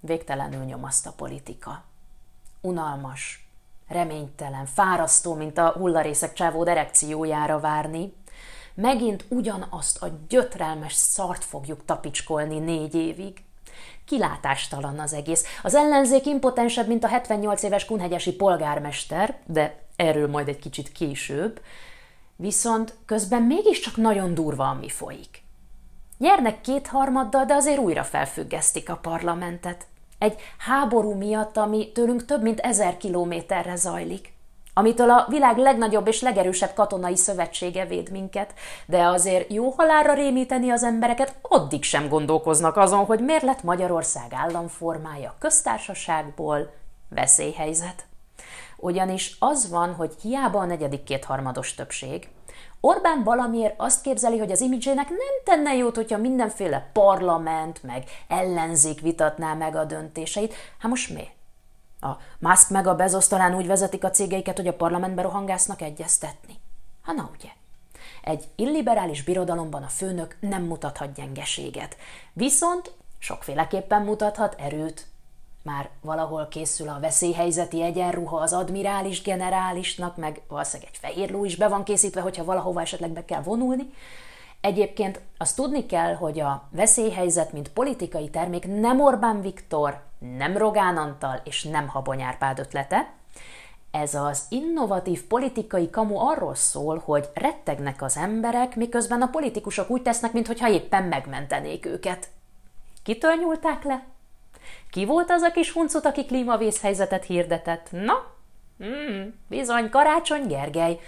végtelenül nyomaszt a politika. Unalmas, reménytelen, fárasztó, mint a hullarészek csávó erekciójára várni, megint ugyanazt a gyötrelmes szart fogjuk tapicskolni négy évig. Kilátástalan az egész. Az ellenzék impotensebb, mint a 78 éves kunhegyesi polgármester, de erről majd egy kicsit később, viszont közben mégiscsak nagyon durva, ami folyik. Nyernek kétharmaddal, de azért újra felfüggesztik a parlamentet. Egy háború miatt, ami tőlünk több mint ezer kilométerre zajlik amitől a világ legnagyobb és legerősebb katonai szövetsége véd minket, de azért jó halálra rémíteni az embereket, addig sem gondolkoznak azon, hogy miért lett Magyarország államformája köztársaságból veszélyhelyzet. Ugyanis az van, hogy hiába a negyedik kétharmados többség, Orbán valamiért azt képzeli, hogy az imidzsének nem tenne jót, hogyha mindenféle parlament, meg ellenzék vitatná meg a döntéseit. Hát most mi? A Musk meg a Bezos talán úgy vezetik a cégeiket, hogy a parlamentbe rohangásznak egyeztetni. Hát na ugye. Egy illiberális birodalomban a főnök nem mutathat gyengeséget, viszont sokféleképpen mutathat erőt, már valahol készül a veszélyhelyzeti egyenruha az admirális generálisnak, meg valószínűleg egy fehér ló is be van készítve, hogyha valahova esetleg be kell vonulni. Egyébként azt tudni kell, hogy a veszélyhelyzet, mint politikai termék nem Orbán Viktor, nem Rogán Antal és nem Habony Árpád ötlete. Ez az innovatív politikai kamu arról szól, hogy rettegnek az emberek, miközben a politikusok úgy tesznek, mintha éppen megmentenék őket. Kitől nyúlták le? Ki volt az a kis huncut, aki klímavészhelyzetet hirdetett? Na? Mm, bizony, Karácsony Gergely.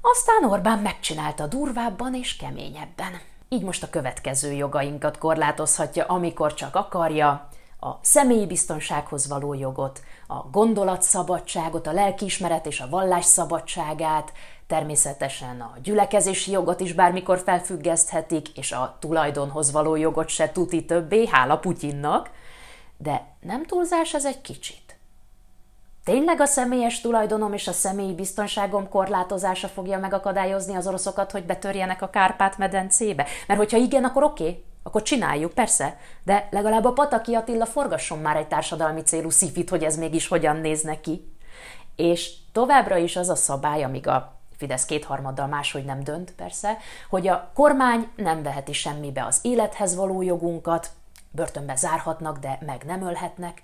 Aztán Orbán megcsinálta durvábban és keményebben. Így most a következő jogainkat korlátozhatja, amikor csak akarja, a személyi biztonsághoz való jogot, a gondolatszabadságot, a lelkiismeret és a vallás szabadságát, természetesen a gyülekezési jogot is bármikor felfüggeszthetik, és a tulajdonhoz való jogot se tuti többé, hála Putyinnak – de nem túlzás ez egy kicsit. Tényleg a személyes tulajdonom és a személyi biztonságom korlátozása fogja megakadályozni az oroszokat, hogy betörjenek a Kárpát-medencébe? Mert hogyha igen, akkor oké, okay, akkor csináljuk, persze, de legalább a Pataki Attila forgasson már egy társadalmi célú szifit, hogy ez mégis hogyan néz neki. És továbbra is az a szabály, amíg a Fidesz kétharmaddal máshogy nem dönt, persze, hogy a kormány nem veheti semmibe az élethez való jogunkat, börtönbe zárhatnak, de meg nem ölhetnek,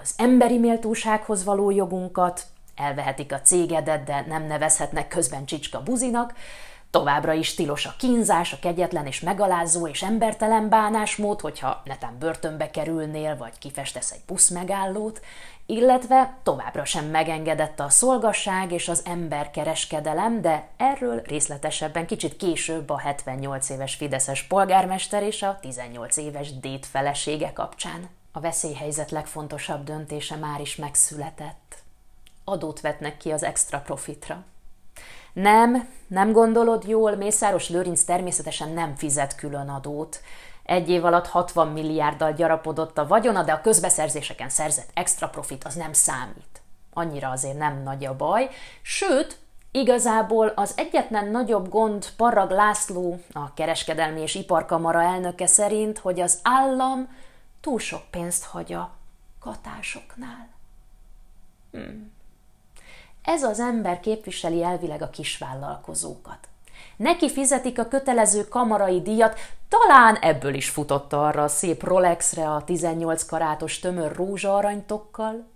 az emberi méltósághoz való jogunkat, elvehetik a cégedet, de nem nevezhetnek közben csicska buzinak, Továbbra is tilos a kínzás, a kegyetlen és megalázó és embertelen bánásmód, hogyha netán börtönbe kerülnél, vagy kifestesz egy busz megállót, illetve továbbra sem megengedett a szolgasság és az emberkereskedelem, de erről részletesebben kicsit később a 78 éves fideszes polgármester és a 18 éves dét felesége kapcsán. A veszélyhelyzet legfontosabb döntése már is megszületett. Adót vetnek ki az extra profitra. Nem, nem gondolod jól, Mészáros Lőrinc természetesen nem fizet külön adót. Egy év alatt 60 milliárddal gyarapodott a vagyona, de a közbeszerzéseken szerzett extra profit az nem számít. Annyira azért nem nagy a baj, sőt, Igazából az egyetlen nagyobb gond Parag László, a kereskedelmi és iparkamara elnöke szerint, hogy az állam túl sok pénzt hagy a katásoknál. Hmm. Ez az ember képviseli elvileg a kisvállalkozókat. Neki fizetik a kötelező kamarai díjat, talán ebből is futott arra a szép Rolexre a 18 karátos tömör aranytokkal.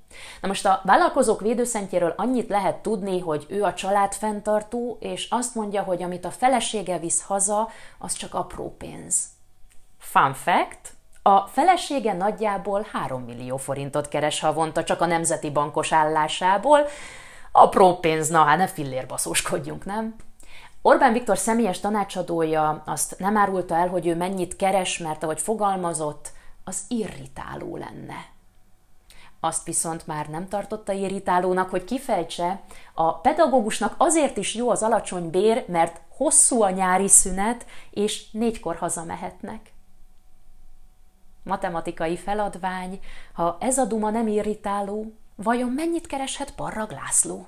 Na most a vállalkozók védőszentjéről annyit lehet tudni, hogy ő a család fenntartó, és azt mondja, hogy amit a felesége visz haza, az csak apró pénz. Fun fact, a felesége nagyjából 3 millió forintot keres havonta csak a nemzeti bankos állásából, Apró pénz, na hát ne fillérbaszóskodjunk, nem? Orbán Viktor személyes tanácsadója azt nem árulta el, hogy ő mennyit keres, mert ahogy fogalmazott, az irritáló lenne. Azt viszont már nem tartotta irritálónak, hogy kifejtse, a pedagógusnak azért is jó az alacsony bér, mert hosszú a nyári szünet, és négykor hazamehetnek. Matematikai feladvány, ha ez a duma nem irritáló, Vajon mennyit kereshet Parrag László?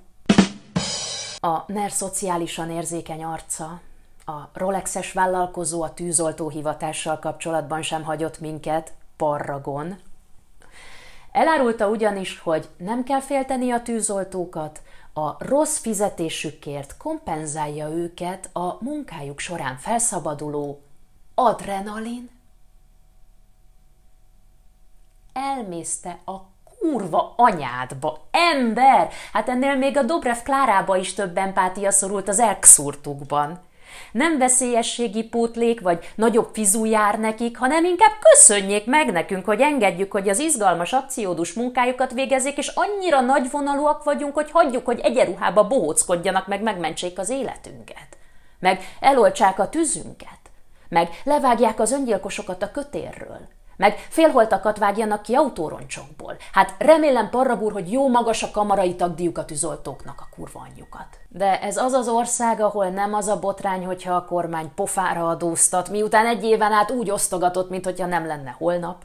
A NER szociálisan érzékeny arca, a Rolexes vállalkozó a tűzoltó hivatással kapcsolatban sem hagyott minket, Parragon. Elárulta ugyanis, hogy nem kell félteni a tűzoltókat, a rossz fizetésükért kompenzálja őket a munkájuk során felszabaduló adrenalin. Elmészte a kurva anyádba, ember! Hát ennél még a Dobrev Klárába is több empátia szorult az elkszúrtukban. Nem veszélyességi pótlék vagy nagyobb fizú jár nekik, hanem inkább köszönjék meg nekünk, hogy engedjük, hogy az izgalmas akciódus munkájukat végezzék, és annyira nagyvonalúak vagyunk, hogy hagyjuk, hogy egyeruhába bohóckodjanak, meg megmentsék az életünket. Meg eloltsák a tüzünket. Meg levágják az öngyilkosokat a kötérről meg félholtakat vágjanak ki autóroncsokból. Hát remélem, Parrabúr, hogy jó magas a kamarai tagdíjukat üzoltóknak a kurva anyjukat. De ez az az ország, ahol nem az a botrány, hogyha a kormány pofára adóztat, miután egy éven át úgy osztogatott, mintha nem lenne holnap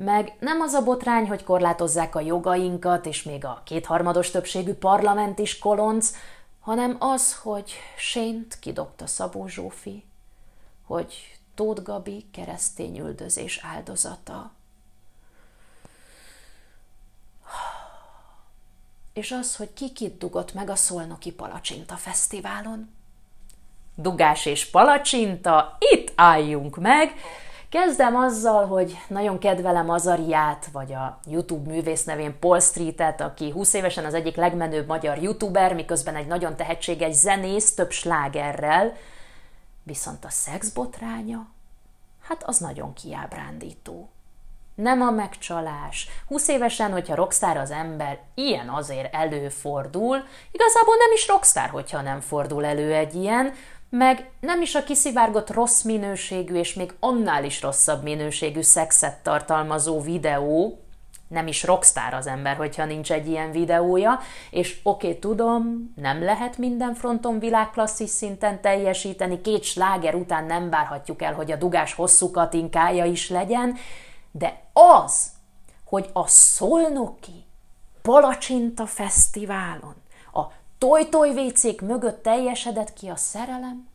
meg nem az a botrány, hogy korlátozzák a jogainkat, és még a kétharmados többségű parlament is kolonc, hanem az, hogy Sént kidobta Szabó Zsófi, hogy Tóth Gabi keresztényüldözés áldozata. És az, hogy ki kit dugott meg a Szolnoki Palacsinta Fesztiválon. Dugás és palacsinta, itt álljunk meg! Kezdem azzal, hogy nagyon kedvelem Azariát, vagy a YouTube művész nevén Paul Streetet, aki 20 évesen az egyik legmenőbb magyar youtuber, miközben egy nagyon tehetséges zenész több slágerrel, Viszont a szex botránya? Hát az nagyon kiábrándító. Nem a megcsalás. Húsz évesen, hogyha rockstar az ember, ilyen azért előfordul. Igazából nem is rockstar, hogyha nem fordul elő egy ilyen, meg nem is a kiszivárgott rossz minőségű és még annál is rosszabb minőségű szexet tartalmazó videó, nem is rockstar az ember, hogyha nincs egy ilyen videója, és oké, okay, tudom, nem lehet minden fronton világklasszis szinten teljesíteni, két sláger után nem várhatjuk el, hogy a dugás hosszú katinkája is legyen, de az, hogy a Szolnoki Palacsinta Fesztiválon a Toj-Toj mögött teljesedett ki a szerelem,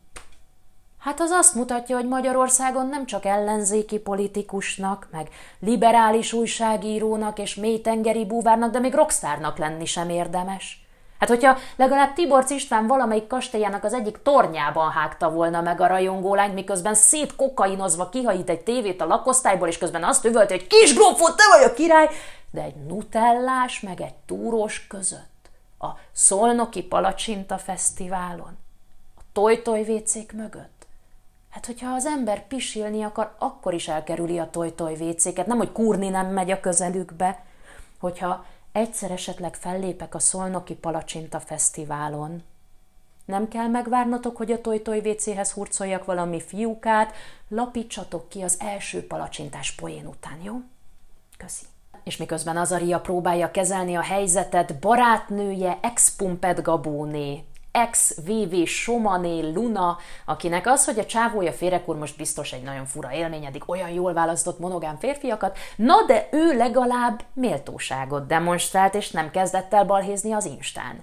Hát az azt mutatja, hogy Magyarországon nem csak ellenzéki politikusnak, meg liberális újságírónak és mélytengeri búvárnak, de még rockstárnak lenni sem érdemes. Hát hogyha legalább Tiborcs István valamelyik kastélyának az egyik tornyában hágta volna meg a rajongólányt, miközben szép kokainozva kihajít egy tévét a lakosztályból, és közben azt üvölt, hogy kis grófó, te vagy a király, de egy nutellás meg egy túrós között a Szolnoki Palacsinta Fesztiválon, a Tojtoj mögött Hát, hogyha az ember pisilni akar, akkor is elkerüli a tojtoj vécéket. Nem, hogy kurni nem megy a közelükbe. Hogyha egyszer esetleg fellépek a Szolnoki Palacsinta Fesztiválon, nem kell megvárnotok, hogy a tojtoj vécéhez hurcoljak valami fiúkát, lapítsatok ki az első palacsintás poén után, jó? Köszi. És miközben Azaria próbálja kezelni a helyzetet, barátnője, expumpet Gabóné ex-VV Somané Luna, akinek az, hogy a csávója férekúr most biztos egy nagyon fura élmény, eddig olyan jól választott monogám férfiakat, na de ő legalább méltóságot demonstrált, és nem kezdett el balhézni az Instán.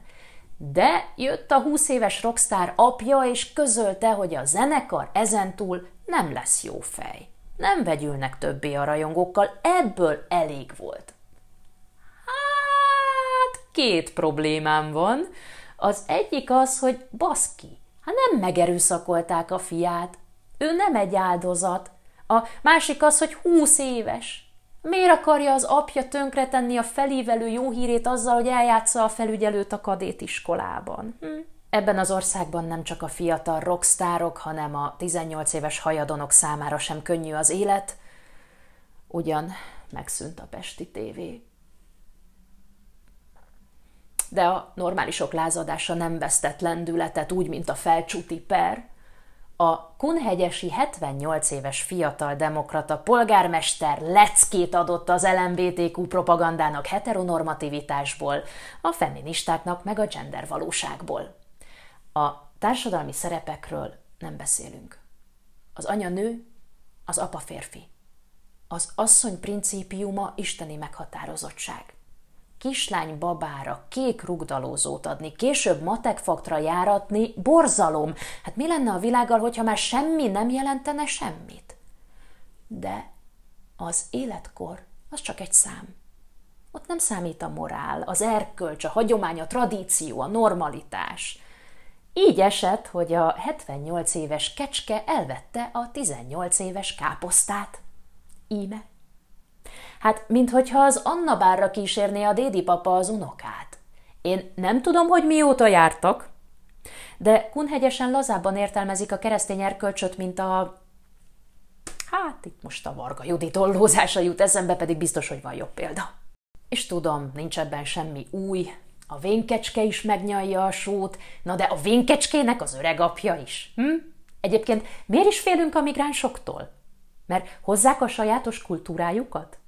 De jött a 20 éves rockstar apja, és közölte, hogy a zenekar ezentúl nem lesz jó fej. Nem vegyülnek többé a rajongókkal, ebből elég volt. Hát, két problémám van. Az egyik az, hogy baszki, hát nem megerőszakolták a fiát. Ő nem egy áldozat. A másik az, hogy húsz éves. Miért akarja az apja tönkretenni a felívelő jó hírét azzal, hogy eljátsza a felügyelőt a kadét iskolában? Hm? Ebben az országban nem csak a fiatal rockstárok, hanem a 18 éves hajadonok számára sem könnyű az élet. Ugyan megszűnt a Pesti tévé de a normálisok lázadása nem vesztett lendületet, úgy, mint a felcsúti per. A Kunhegyesi 78 éves fiatal demokrata polgármester leckét adott az LMBTQ propagandának heteronormativitásból, a feministáknak meg a gender valóságból. A társadalmi szerepekről nem beszélünk. Az anya nő, az apa férfi. Az asszony principiuma isteni meghatározottság kislány babára kék rugdalózót adni, később matekfaktra járatni, borzalom. Hát mi lenne a világgal, hogyha már semmi nem jelentene semmit? De az életkor az csak egy szám. Ott nem számít a morál, az erkölcs, a hagyomány, a tradíció, a normalitás. Így esett, hogy a 78 éves kecske elvette a 18 éves káposztát. Íme Hát, minthogyha az Anna bárra kísérné a dédi papa az unokát. Én nem tudom, hogy mióta jártak, de Kunhegyesen lazábban értelmezik a keresztény erkölcsöt, mint a... Hát, itt most a Varga Judi tollózása jut eszembe, pedig biztos, hogy van jobb példa. És tudom, nincs ebben semmi új, a vénkecske is megnyalja a sót, na de a vénkecskének az öreg apja is. Hm? Egyébként miért is félünk a migránsoktól? Mert hozzák a sajátos kultúrájukat?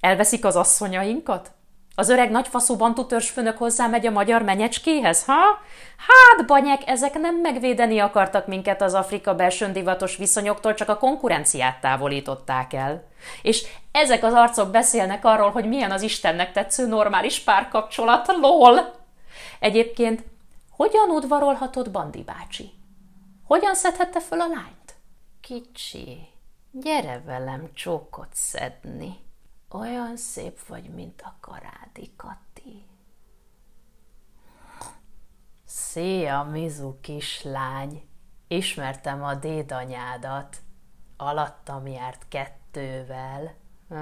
Elveszik az asszonyainkat? Az öreg nagyfaszú hozzá megy a magyar menyecskéhez, ha? Hát, banyek, ezek nem megvédeni akartak minket az Afrika belső divatos viszonyoktól, csak a konkurenciát távolították el. És ezek az arcok beszélnek arról, hogy milyen az Istennek tetsző normális párkapcsolat, lol! Egyébként, hogyan udvarolhatott Bandi bácsi? Hogyan szedhette föl a lányt? Kicsi, gyere velem csókot szedni! Olyan szép vagy, mint a karádi Kati. Szia, Mizu kislány! Ismertem a dédanyádat. Alattam járt kettővel. Hm.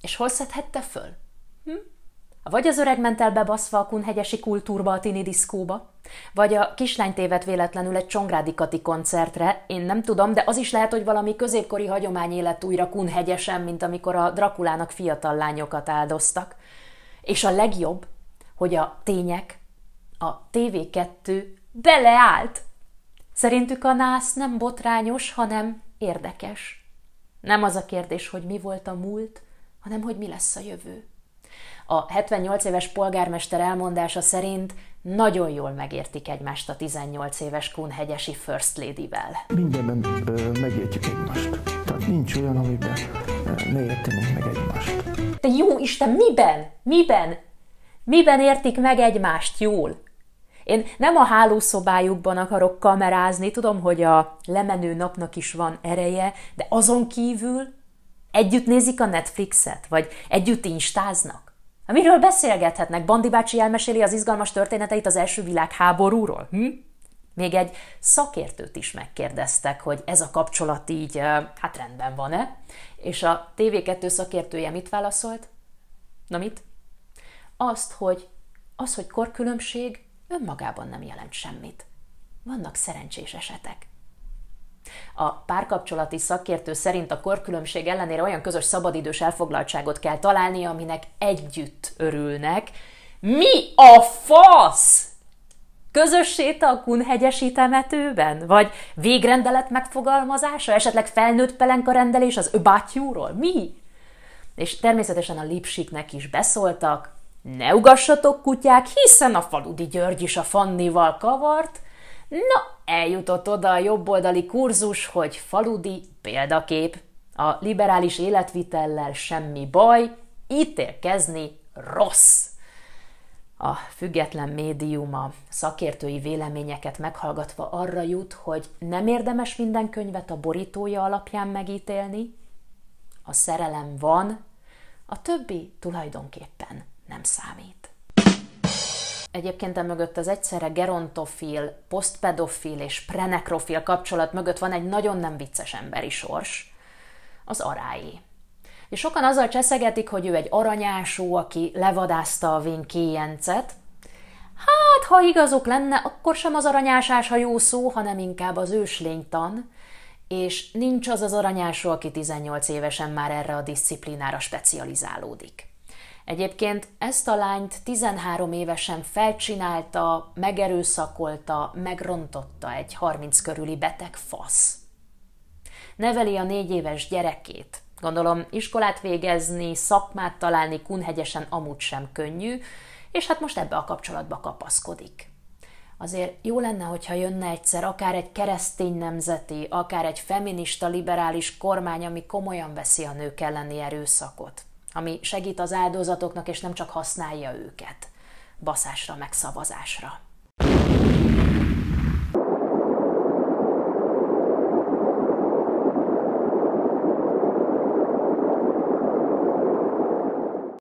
És hol szedhette föl? Hm? Vagy az öreg ment el bebaszva a kunhegyesi kultúrba a tini diszkóba, vagy a kislány tévet véletlenül egy Csongrádi Kati koncertre, én nem tudom, de az is lehet, hogy valami középkori hagyomány élet újra kunhegyesen, mint amikor a Drakulának fiatal lányokat áldoztak. És a legjobb, hogy a tények, a TV2 beleállt. Szerintük a nász nem botrányos, hanem érdekes. Nem az a kérdés, hogy mi volt a múlt, hanem hogy mi lesz a jövő. A 78 éves polgármester elmondása szerint nagyon jól megértik egymást a 18 éves Kunhegyesi First Lady-vel. Mindenben ö, megértjük egymást. Tehát nincs olyan, amiben ne értenünk meg egymást. De jó Isten, miben? Miben? Miben értik meg egymást jól? Én nem a hálószobájukban akarok kamerázni, tudom, hogy a lemenő napnak is van ereje, de azon kívül együtt nézik a Netflixet, vagy együtt instáznak. Miről beszélgethetnek? Bandi bácsi elmeséli az izgalmas történeteit az első világháborúról. Hm? Még egy szakértőt is megkérdeztek, hogy ez a kapcsolat így, hát rendben van-e? És a TV2 szakértője mit válaszolt? Na mit? Azt, hogy az, hogy korkülönbség önmagában nem jelent semmit. Vannak szerencsés esetek. A párkapcsolati szakértő szerint a korkülönbség ellenére olyan közös szabadidős elfoglaltságot kell találni, aminek együtt örülnek. Mi a fasz? Közös séta a Kunhegyesi temetőben? Vagy végrendelet megfogalmazása? Esetleg felnőtt pelenka rendelés az öbátyúról? Mi? És természetesen a lipsiknek is beszóltak, ne ugassatok kutyák, hiszen a faludi György is a Fannival kavart. Na, eljutott oda a jobboldali kurzus, hogy faludi példakép. A liberális életvitellel semmi baj, ítélkezni rossz. A független médium a szakértői véleményeket meghallgatva arra jut, hogy nem érdemes minden könyvet a borítója alapján megítélni, a szerelem van, a többi tulajdonképpen nem számít egyébként e mögött az egyszerre gerontofil, posztpedofil és prenekrofil kapcsolat mögött van egy nagyon nem vicces emberi sors, az arái. És sokan azzal cseszegetik, hogy ő egy aranyású, aki levadázta a vinkéjencet. Hát, ha igazuk lenne, akkor sem az aranyásás, ha jó szó, hanem inkább az őslénytan, és nincs az az aranyású, aki 18 évesen már erre a disziplinára specializálódik. Egyébként ezt a lányt 13 évesen felcsinálta, megerőszakolta, megrontotta egy 30 körüli beteg fasz. Neveli a négy éves gyerekét. Gondolom, iskolát végezni, szakmát találni Kunhegyesen amúgy sem könnyű, és hát most ebbe a kapcsolatba kapaszkodik. Azért jó lenne, hogyha jönne egyszer akár egy keresztény nemzeti, akár egy feminista liberális kormány, ami komolyan veszi a nők elleni erőszakot ami segít az áldozatoknak, és nem csak használja őket baszásra, meg szavazásra.